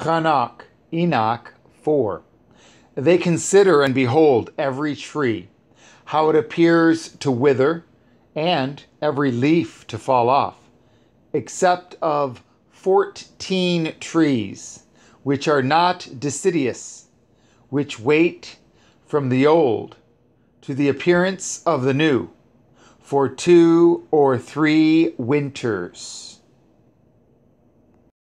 Chanak, Enoch 4. They consider and behold every tree, how it appears to wither, and every leaf to fall off, except of fourteen trees, which are not deciduous, which wait from the old to the appearance of the new for two or three winters.